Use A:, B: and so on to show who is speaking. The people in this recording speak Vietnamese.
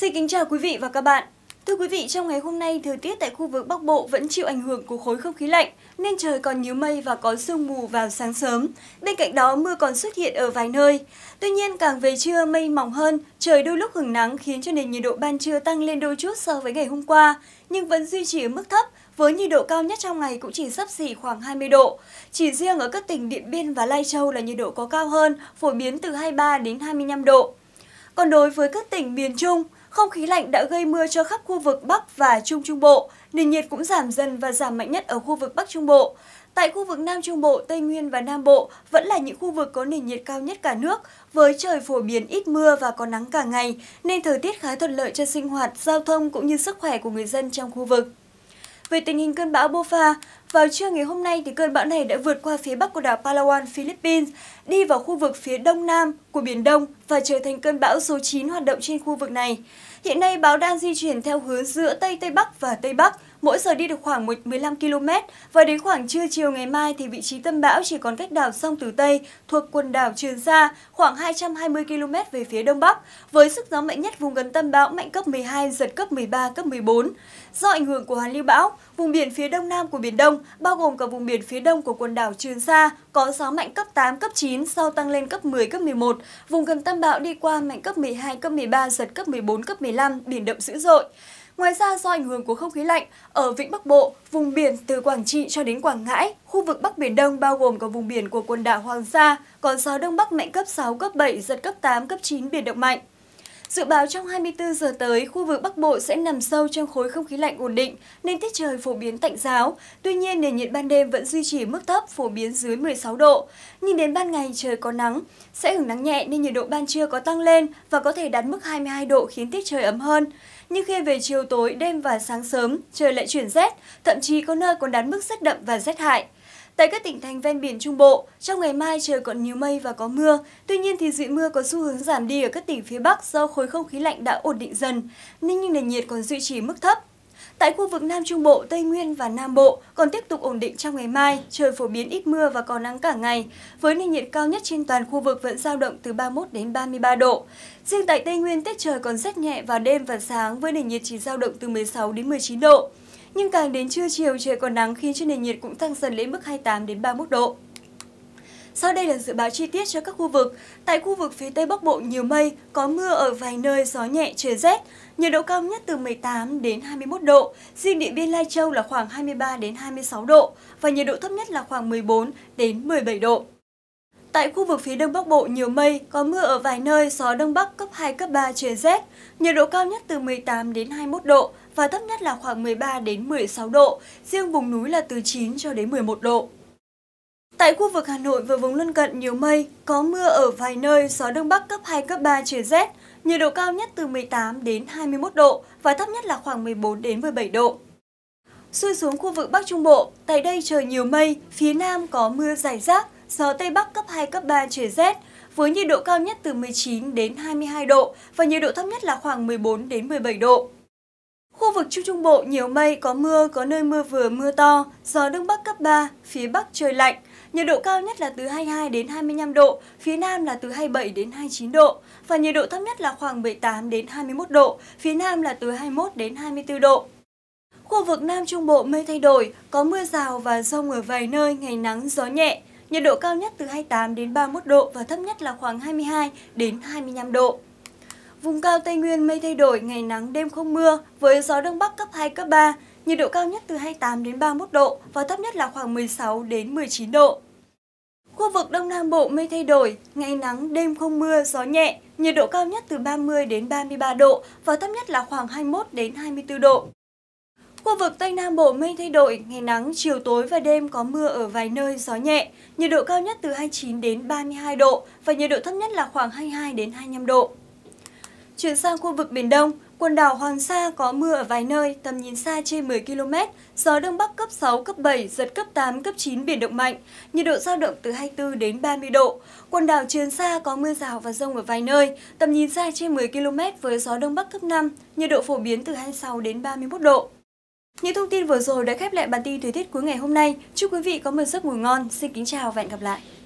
A: Xin kính chào quý vị và các bạn. Thưa quý vị, trong ngày hôm nay, thời tiết tại khu vực Bắc Bộ vẫn chịu ảnh hưởng của khối không khí lạnh, nên trời còn nhiều mây và có sương mù vào sáng sớm. Bên cạnh đó, mưa còn xuất hiện ở vài nơi. Tuy nhiên, càng về trưa mây mỏng hơn, trời đôi lúc hứng nắng khiến cho nền nhiệt độ ban trưa tăng lên đôi chút so với ngày hôm qua, nhưng vẫn duy trì ở mức thấp với nhiệt độ cao nhất trong ngày cũng chỉ sấp xỉ khoảng 20 độ. Chỉ riêng ở các tỉnh Điện Biên và Lai Châu là nhiệt độ có cao hơn, phổ biến từ 23 đến 25 độ. Còn đối với các tỉnh miền Trung, không khí lạnh đã gây mưa cho khắp khu vực Bắc và Trung Trung Bộ, nền nhiệt cũng giảm dần và giảm mạnh nhất ở khu vực Bắc Trung Bộ. Tại khu vực Nam Trung Bộ, Tây Nguyên và Nam Bộ vẫn là những khu vực có nền nhiệt cao nhất cả nước, với trời phổ biến ít mưa và có nắng cả ngày, nên thời tiết khá thuận lợi cho sinh hoạt, giao thông cũng như sức khỏe của người dân trong khu vực. Về tình hình cơn bão Bofa, vào trưa ngày hôm nay, thì cơn bão này đã vượt qua phía bắc của đảo Palawan, Philippines, đi vào khu vực phía đông nam của Biển Đông và trở thành cơn bão số 9 hoạt động trên khu vực này. Hiện nay, bão đang di chuyển theo hướng giữa Tây Tây Bắc và Tây Bắc, mỗi giờ đi được khoảng 15 km và đến khoảng trưa chiều ngày mai thì vị trí tâm bão chỉ còn cách đảo Sông Tử Tây thuộc quần đảo Trường Sa khoảng 220 km về phía đông bắc với sức gió mạnh nhất vùng gần tâm bão mạnh cấp 12 giật cấp 13 cấp 14. Do ảnh hưởng của hoàn lưu bão, vùng biển phía đông nam của biển Đông Nam, bao gồm cả vùng biển phía đông của quần đảo Trường Sa, có gió mạnh cấp 8, cấp 9, sau tăng lên cấp 10, cấp 11. Vùng gần tâm bão đi qua mạnh cấp 12, cấp 13, giật cấp 14, cấp 15, biển động dữ dội. Ngoài ra do ảnh hưởng của không khí lạnh, ở Vịnh Bắc Bộ, vùng biển từ Quảng Trị cho đến Quảng Ngãi, khu vực Bắc Biển Đông bao gồm cả vùng biển của quần đảo Hoàng Sa, có gió Đông Bắc mạnh cấp 6, cấp 7, giật cấp 8, cấp 9, biển động mạnh. Dự báo trong 24 giờ tới, khu vực Bắc Bộ sẽ nằm sâu trong khối không khí lạnh ổn định, nên tiết trời phổ biến tạnh giáo. Tuy nhiên, nền nhiệt ban đêm vẫn duy trì mức thấp, phổ biến dưới 16 độ. Nhìn đến ban ngày trời có nắng, sẽ hưởng nắng nhẹ nên nhiệt độ ban trưa có tăng lên và có thể đạt mức 22 độ khiến tiết trời ấm hơn. Nhưng khi về chiều tối, đêm và sáng sớm, trời lại chuyển rét, thậm chí có nơi còn đạt mức rét đậm và rét hại. Tại các tỉnh thành ven biển Trung Bộ, trong ngày mai trời còn nhiều mây và có mưa, tuy nhiên thì diện mưa có xu hướng giảm đi ở các tỉnh phía Bắc do khối không khí lạnh đã ổn định dần, nên nhưng nền nhiệt còn duy trì mức thấp. Tại khu vực Nam Trung Bộ, Tây Nguyên và Nam Bộ còn tiếp tục ổn định trong ngày mai, trời phổ biến ít mưa và có nắng cả ngày, với nền nhiệt cao nhất trên toàn khu vực vẫn dao động từ 31 đến 33 độ. Riêng tại Tây Nguyên, tiết trời còn rất nhẹ vào đêm và sáng với nền nhiệt chỉ dao động từ 16 đến 19 độ nhưng càng đến trưa chiều trời còn nắng khiến cho nền nhiệt cũng tăng dần lên mức 28 đến 31 độ. Sau đây là dự báo chi tiết cho các khu vực. Tại khu vực phía Tây Bắc Bộ nhiều mây, có mưa ở vài nơi, gió nhẹ, trời rét. Nhiệt độ cao nhất từ 18 đến 21 độ, riêng Điện Biên Lai Châu là khoảng 23 đến 26 độ và nhiệt độ thấp nhất là khoảng 14 đến 17 độ. Tại khu vực phía Đông Bắc Bộ nhiều mây, có mưa ở vài nơi, gió Đông Bắc cấp 2, cấp 3, trời rét. Nhiệt độ cao nhất từ 18 đến 21 độ và thấp nhất là khoảng 13 đến 16 độ, riêng vùng núi là từ 9 cho đến 11 độ. Tại khu vực Hà Nội và vùng lân cận nhiều mây, có mưa ở vài nơi, gió đông bắc cấp 2, cấp 3 trời rét, nhiệt độ cao nhất từ 18 đến 21 độ và thấp nhất là khoảng 14 đến 17 độ. Xuôi xuống khu vực Bắc Trung Bộ, tại đây trời nhiều mây, phía Nam có mưa rải rác, gió Tây Bắc cấp 2, cấp 3 trời rét, với nhiệt độ cao nhất từ 19 đến 22 độ và nhiệt độ thấp nhất là khoảng 14 đến 17 độ. Khu vực Trung Trung Bộ nhiều mây, có mưa, có nơi mưa vừa mưa to, gió Đông Bắc cấp 3, phía Bắc trời lạnh. Nhiệt độ cao nhất là từ 22 đến 25 độ, phía Nam là từ 27 đến 29 độ và nhiệt độ thấp nhất là khoảng 18 đến 21 độ, phía Nam là từ 21 đến 24 độ. Khu vực Nam Trung Bộ mây thay đổi, có mưa rào và rông ở vài nơi, ngày nắng, gió nhẹ. Nhiệt độ cao nhất từ 28 đến 31 độ và thấp nhất là khoảng 22 đến 25 độ. Vùng cao Tây Nguyên mây thay đổi, ngày nắng, đêm không mưa, với gió đông bắc cấp 2, cấp 3, nhiệt độ cao nhất từ 28 đến 31 độ và thấp nhất là khoảng 16 đến 19 độ. Khu vực Đông Nam Bộ mây thay đổi, ngày nắng, đêm không mưa, gió nhẹ, nhiệt độ cao nhất từ 30 đến 33 độ và thấp nhất là khoảng 21 đến 24 độ. Khu vực Tây Nam Bộ mây thay đổi, ngày nắng, chiều tối và đêm có mưa ở vài nơi, gió nhẹ, nhiệt độ cao nhất từ 29 đến 32 độ và nhiệt độ thấp nhất là khoảng 22 đến 25 độ. Chuyển sang khu vực Biển Đông, quần đảo Hoàng Sa có mưa ở vài nơi, tầm nhìn xa trên 10 km, gió Đông Bắc cấp 6, cấp 7, giật cấp 8, cấp 9, biển động mạnh, nhiệt độ giao động từ 24 đến 30 độ. Quần đảo Trường Sa có mưa rào và rông ở vài nơi, tầm nhìn xa trên 10 km với gió Đông Bắc cấp 5, nhiệt độ phổ biến từ 26 đến 31 độ. Những thông tin vừa rồi đã khép lại bản tin thời tiết cuối ngày hôm nay. Chúc quý vị có một giấc ngủ ngon. Xin kính chào và hẹn gặp lại.